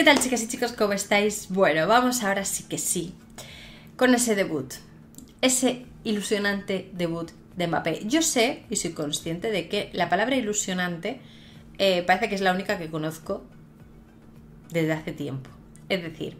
¿Qué tal chicas y chicos? ¿Cómo estáis? Bueno, vamos ahora sí que sí con ese debut, ese ilusionante debut de Mbappé. Yo sé y soy consciente de que la palabra ilusionante eh, parece que es la única que conozco desde hace tiempo. Es decir,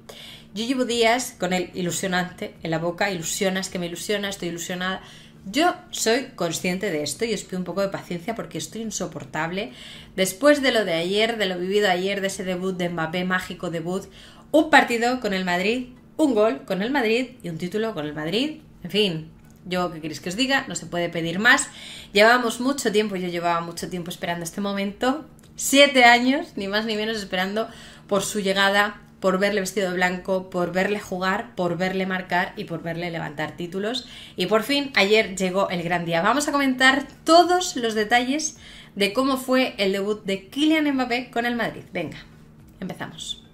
yo llevo días con el ilusionante en la boca, ilusionas que me ilusiona, estoy ilusionada, yo soy consciente de esto y os pido un poco de paciencia porque estoy insoportable. Después de lo de ayer, de lo vivido ayer, de ese debut de Mbappé, mágico debut, un partido con el Madrid, un gol con el Madrid y un título con el Madrid. En fin, yo qué queréis que os diga, no se puede pedir más. Llevábamos mucho tiempo, yo llevaba mucho tiempo esperando este momento, siete años, ni más ni menos esperando por su llegada por verle vestido de blanco, por verle jugar, por verle marcar y por verle levantar títulos. Y por fin, ayer llegó el gran día. Vamos a comentar todos los detalles de cómo fue el debut de Kylian Mbappé con el Madrid. Venga, empezamos.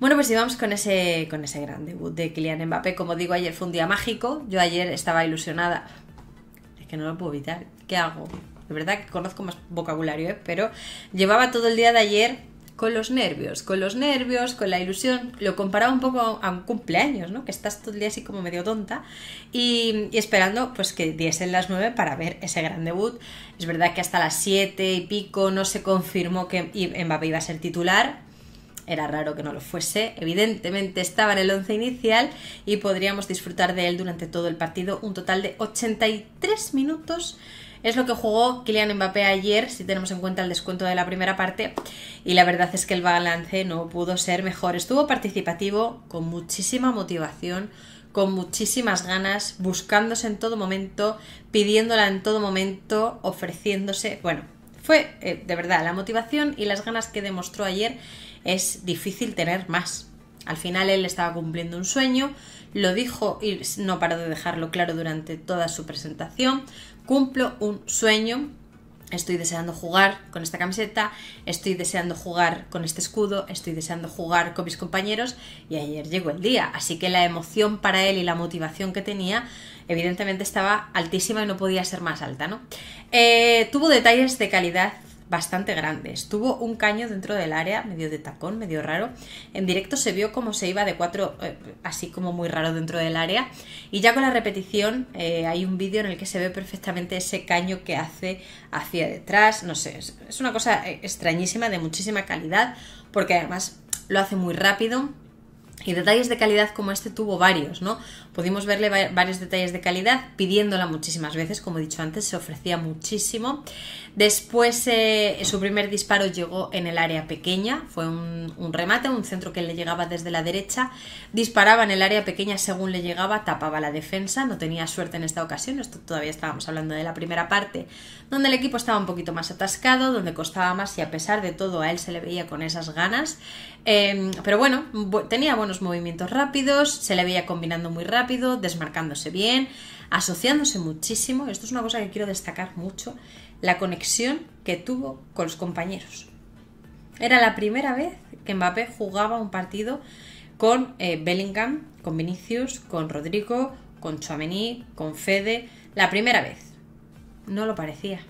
Bueno, pues íbamos con ese, con ese gran debut de Kylian Mbappé. Como digo, ayer fue un día mágico. Yo ayer estaba ilusionada que no lo puedo evitar. ¿Qué hago? De verdad que conozco más vocabulario, ¿eh? pero llevaba todo el día de ayer con los nervios, con los nervios, con la ilusión. Lo comparaba un poco a un cumpleaños, ¿no? Que estás todo el día así como medio tonta y, esperando pues que diesen las nueve para ver ese gran debut. Es verdad que hasta las siete y pico no se confirmó que Mbappé iba a ser titular, era raro que no lo fuese, evidentemente estaba en el once inicial y podríamos disfrutar de él durante todo el partido, un total de 83 minutos es lo que jugó Kylian Mbappé ayer, si tenemos en cuenta el descuento de la primera parte. Y la verdad es que el balance no pudo ser mejor. Estuvo participativo, con muchísima motivación, con muchísimas ganas, buscándose en todo momento, pidiéndola en todo momento, ofreciéndose. Bueno, fue, eh, de verdad, la motivación y las ganas que demostró ayer es difícil tener más. Al final él estaba cumpliendo un sueño, lo dijo y no paró de dejarlo claro durante toda su presentación. Cumplo un sueño estoy deseando jugar con esta camiseta, estoy deseando jugar con este escudo, estoy deseando jugar con mis compañeros y ayer llegó el día, así que la emoción para él y la motivación que tenía evidentemente estaba altísima y no podía ser más alta, ¿no? Eh, tuvo detalles de calidad bastante grandes. estuvo un caño dentro del área, medio de tacón, medio raro. En directo se vio cómo se iba de cuatro, eh, así como muy raro dentro del área. Y ya con la repetición eh, hay un vídeo en el que se ve perfectamente ese caño que hace hacia detrás. No sé, es una cosa eh, extrañísima, de muchísima calidad, porque además lo hace muy rápido. Y detalles de calidad como este tuvo varios, ¿no? Pudimos verle varios detalles de calidad, pidiéndola muchísimas veces, como he dicho antes, se ofrecía muchísimo. Después eh, su primer disparo llegó en el área pequeña, fue un, remate, un centro que le llegaba desde la derecha, disparaba en el área pequeña según le llegaba, tapaba la defensa, no tenía suerte en esta ocasión, esto todavía estábamos hablando de la primera parte, donde el equipo estaba un poquito más atascado, donde costaba más y a pesar de todo a él se le veía con esas ganas, eh, pero bueno, tenía buenos movimientos rápidos, se le veía combinando muy rápido, desmarcándose bien, asociándose muchísimo. Esto es una cosa que quiero destacar mucho, la conexión que tuvo con los compañeros. Era la primera vez que Mbappé jugaba un partido con eh, Bellingham, con Vinicius, con Rodrigo, con Chouameni, con Fede, la primera vez. No lo parecía.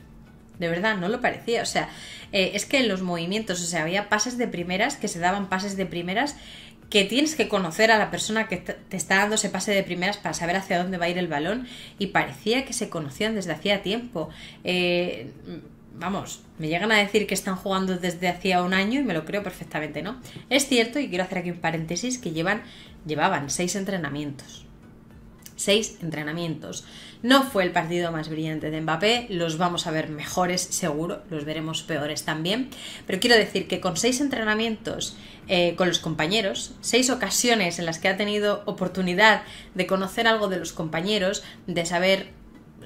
De verdad, no lo parecía. O sea, eh, es que en los movimientos, o sea, había pases de primeras que se daban pases de primeras que tienes que conocer a la persona que te está dando ese pase de primeras para saber hacia dónde va a ir el balón y parecía que se conocían desde hacía tiempo. Eh, vamos, me llegan a decir que están jugando desde hacía un año y me lo creo perfectamente, ¿no? Es cierto, y quiero hacer aquí un paréntesis, que llevan, llevaban seis entrenamientos seis entrenamientos. No fue el partido más brillante de Mbappé, los vamos a ver mejores seguro, los veremos peores también, pero quiero decir que con seis entrenamientos eh, con los compañeros, seis ocasiones en las que ha tenido oportunidad de conocer algo de los compañeros, de saber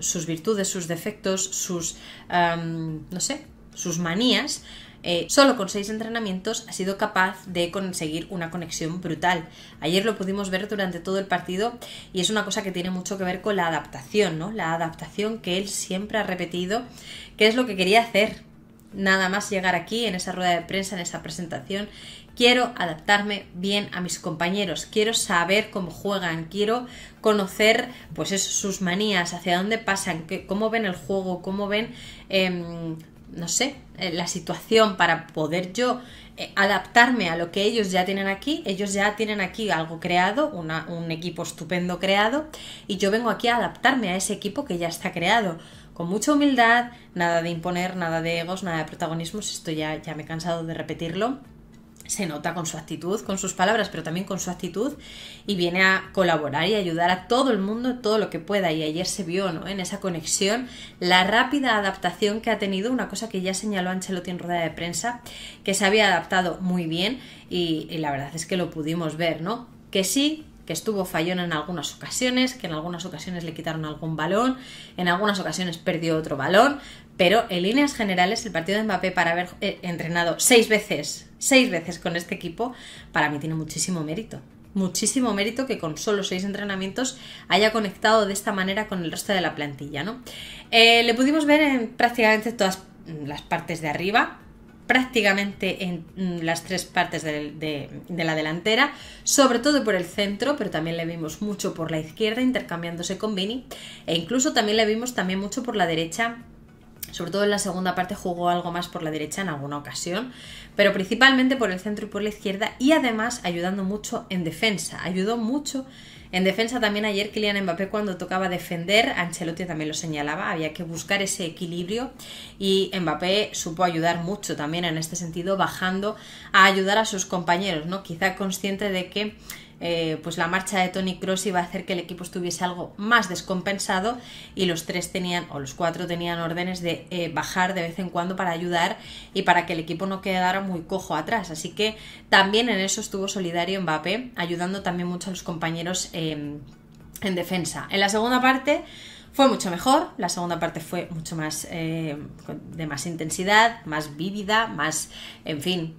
sus virtudes, sus defectos, sus, no sé, sus manías, eh, solo con seis entrenamientos ha sido capaz de conseguir una conexión brutal. Ayer lo pudimos ver durante todo el partido y es una cosa que tiene mucho que ver con la adaptación, ¿no? La adaptación que él siempre ha repetido, que es lo que quería hacer. Nada más llegar aquí en esa rueda de prensa, en esa presentación, quiero adaptarme bien a mis compañeros, quiero saber cómo juegan, quiero conocer pues sus manías, hacia dónde pasan, cómo ven el juego, cómo ven em, no sé, eh, la situación para poder yo eh, adaptarme a lo que ellos ya tienen aquí. Ellos ya tienen aquí algo creado, un equipo estupendo creado, y yo vengo aquí a adaptarme a ese equipo que ya está creado. Con mucha humildad, nada de imponer, nada de egos, nada de protagonismos, esto ya, ya me he cansado de repetirlo se nota con su actitud, con sus palabras, pero también con su actitud y viene a colaborar y ayudar a todo el mundo todo lo que pueda. Y ayer se vio ¿no? en esa conexión la rápida adaptación que ha tenido, una cosa que ya señaló Ancelotti en rueda de prensa, que se había adaptado muy bien y, y la verdad es que lo pudimos ver, ¿no? Que sí, que estuvo fallón en algunas ocasiones, que en algunas ocasiones le quitaron algún balón, en algunas ocasiones perdió otro balón, pero en líneas generales, el partido de Mbappé para haber eh, entrenado seis veces, seis veces con este equipo, para mí tiene muchísimo mérito. Muchísimo mérito que con solo seis entrenamientos haya conectado de esta manera con el resto de la plantilla, ¿no? Eh, le pudimos ver en prácticamente todas las partes de arriba, prácticamente en mm, las tres partes de, la delantera, sobre todo por el centro, pero también le vimos mucho por la izquierda intercambiándose con Vini, e incluso también le vimos también mucho por la derecha sobre todo en la segunda parte jugó algo más por la derecha en alguna ocasión, pero principalmente por el centro y por la izquierda y además ayudando mucho en defensa. Ayudó mucho en defensa también ayer Kylian Mbappé cuando tocaba defender, Ancelotti también lo señalaba, había que buscar ese equilibrio y Mbappé supo ayudar mucho también en este sentido bajando a ayudar a sus compañeros, ¿no? Quizá consciente de que eh, pues la marcha de Tony Cross iba a hacer que el equipo estuviese algo más descompensado y los tres tenían, o los cuatro tenían órdenes de eh, bajar de vez en cuando para ayudar y para que el equipo no quedara muy cojo atrás. Así que también en eso estuvo solidario Mbappé, ayudando también mucho a los compañeros em, en defensa. En la segunda parte fue mucho mejor, la segunda parte fue mucho más eh, de más intensidad, más vívida, más, en fin,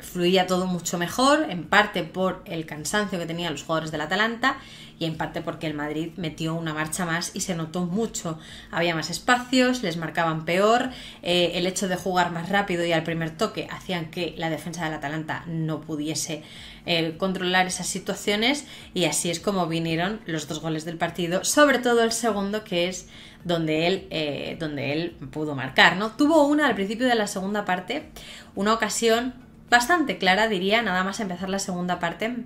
fluía todo mucho mejor, en parte por el cansancio que tenían los jugadores del Atalanta y en parte porque el Madrid metió una marcha más y se notó mucho. Había más espacios, les marcaban peor, eh, el hecho de jugar más rápido y al primer toque hacían que la defensa del Atalanta no pudiese eh, controlar esas situaciones y así es como vinieron los dos goles del partido, sobre todo el segundo que es donde él, eh, pudo marcar. ¿no? Tuvo una al principio de la segunda parte, una ocasión bastante clara, diría, nada más empezar la segunda parte.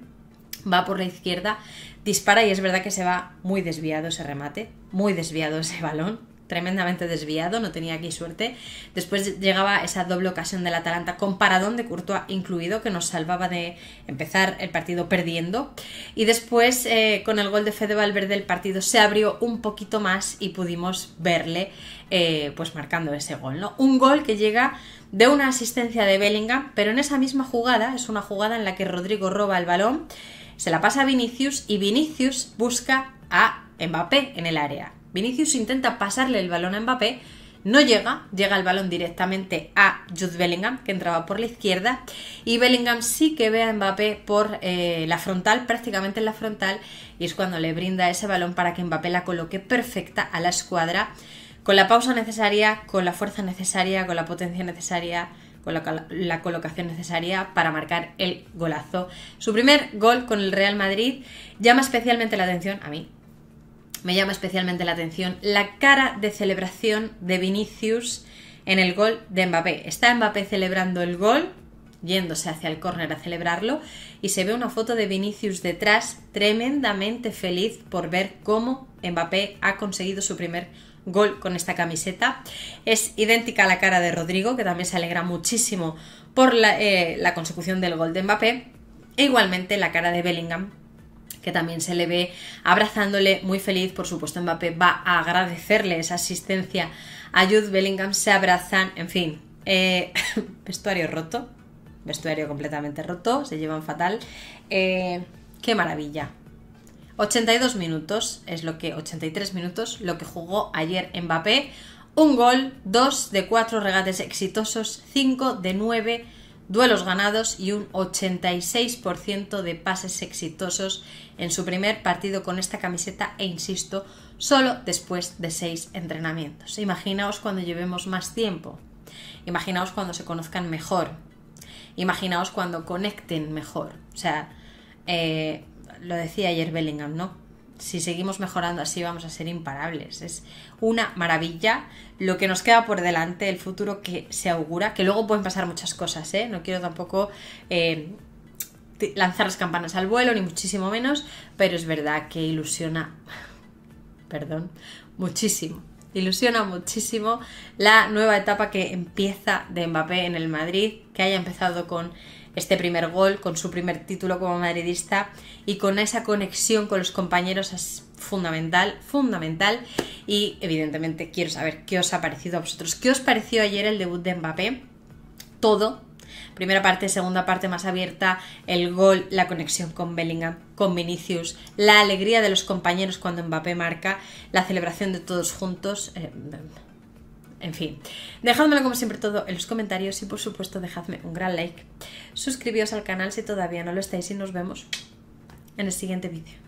Va por la izquierda, dispara y es verdad que se va muy desviado ese remate, muy desviado ese balón tremendamente desviado, no tenía aquí suerte. Después llegaba esa doble ocasión del Atalanta con paradón de Courtois incluido, que nos salvaba de empezar el partido perdiendo. Y después, eh, con el gol de Fede Valverde, el partido se abrió un poquito más y pudimos verle eh, pues marcando ese gol. ¿no? Un gol que llega de una asistencia de Bellingham, pero en esa misma jugada, es una jugada en la que Rodrigo roba el balón, se la pasa a Vinicius y Vinicius busca a Mbappé en el área. Vinicius intenta pasarle el balón a Mbappé, no llega, llega el balón directamente a Jude Bellingham, que entraba por la izquierda, y Bellingham sí que ve a Mbappé por eh, la frontal, prácticamente en la frontal, y es cuando le brinda ese balón para que Mbappé la coloque perfecta a la escuadra, con la pausa necesaria, con la fuerza necesaria, con la potencia necesaria, con la colocación necesaria para marcar el golazo. Su primer gol con el Real Madrid llama especialmente la atención a mí, me llama especialmente la atención la cara de celebración de Vinicius en el gol de Mbappé. Está Mbappé celebrando el gol, yéndose hacia el córner a celebrarlo, y se ve una foto de Vinicius detrás, tremendamente feliz por ver cómo Mbappé ha conseguido su primer gol con esta camiseta. Es idéntica a la cara de Rodrigo, que también se alegra muchísimo por la, eh, la consecución del gol de Mbappé. E igualmente la cara de Bellingham, que también se le ve abrazándole muy feliz. Por supuesto, Mbappé va a agradecerle esa asistencia a Jude Bellingham, se abrazan, en fin, eh, vestuario roto, vestuario completamente roto, se llevan fatal. Eh, qué maravilla. 82 minutos es lo que 83 minutos lo que jugó ayer Mbappé, un gol, dos de cuatro regates exitosos, cinco de nueve, duelos ganados y un 86% de pases exitosos en su primer partido con esta camiseta e insisto, solo después de seis entrenamientos. Imaginaos cuando llevemos más tiempo, imaginaos cuando se conozcan mejor, imaginaos cuando conecten mejor. O sea, eh, lo decía ayer Bellingham, ¿no? si seguimos mejorando así vamos a ser imparables. Es una maravilla lo que nos queda por delante, el futuro que se augura, que luego pueden pasar muchas cosas, ¿eh? No quiero tampoco eh, lanzar las campanas al vuelo, ni muchísimo menos, pero es verdad que ilusiona, perdón, muchísimo. Ilusiona muchísimo la nueva etapa que empieza de Mbappé en el Madrid, que haya empezado con este primer gol, con su primer título como madridista y con esa conexión con los compañeros es fundamental, fundamental. Y evidentemente quiero saber qué os ha parecido a vosotros, qué os pareció ayer el debut de Mbappé, todo. Primera parte, segunda parte más abierta, el gol, la conexión con Bellingham, con Vinicius, la alegría de los compañeros cuando Mbappé marca, la celebración de todos juntos. Eh, en fin, dejadmelo como siempre todo en los comentarios y por supuesto dejadme un gran like. Suscribíos al canal si todavía no lo estáis y nos vemos en el siguiente vídeo.